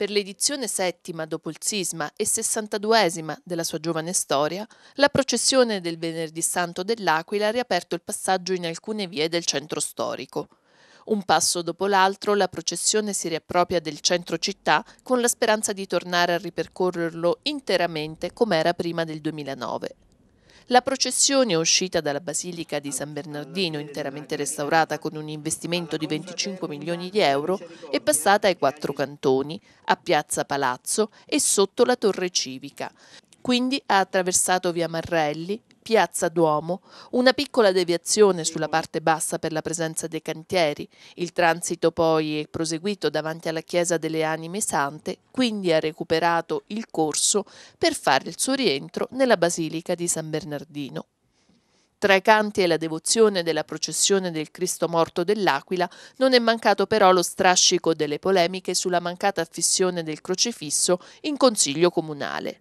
Per l'edizione settima dopo il sisma e 62esima della sua giovane storia, la processione del Venerdì Santo dell'Aquila ha riaperto il passaggio in alcune vie del centro storico. Un passo dopo l'altro la processione si riappropria del centro città con la speranza di tornare a ripercorrerlo interamente come era prima del 2009. La processione uscita dalla Basilica di San Bernardino, interamente restaurata con un investimento di 25 milioni di euro, è passata ai quattro cantoni, a Piazza Palazzo e sotto la Torre Civica. Quindi ha attraversato via Marrelli, Piazza Duomo, una piccola deviazione sulla parte bassa per la presenza dei cantieri, il transito poi è proseguito davanti alla Chiesa delle Anime Sante, quindi ha recuperato il corso per fare il suo rientro nella Basilica di San Bernardino. Tra i canti e la devozione della processione del Cristo morto dell'Aquila non è mancato però lo strascico delle polemiche sulla mancata affissione del crocifisso in consiglio comunale.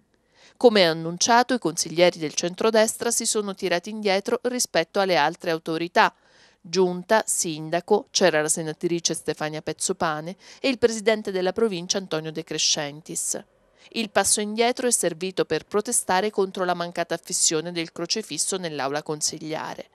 Come annunciato, i consiglieri del centrodestra si sono tirati indietro rispetto alle altre autorità. Giunta, sindaco, c'era la senatrice Stefania Pezzopane e il presidente della provincia Antonio De Crescentis. Il passo indietro è servito per protestare contro la mancata affissione del crocefisso nell'aula consigliare.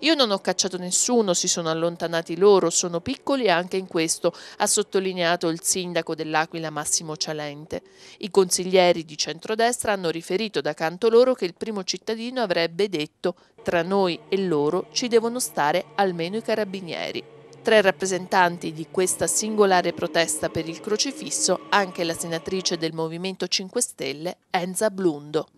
Io non ho cacciato nessuno, si sono allontanati loro, sono piccoli anche in questo, ha sottolineato il sindaco dell'Aquila Massimo Cialente. I consiglieri di centrodestra hanno riferito da canto loro che il primo cittadino avrebbe detto tra noi e loro ci devono stare almeno i carabinieri. Tra i rappresentanti di questa singolare protesta per il crocifisso anche la senatrice del Movimento 5 Stelle, Enza Blundo.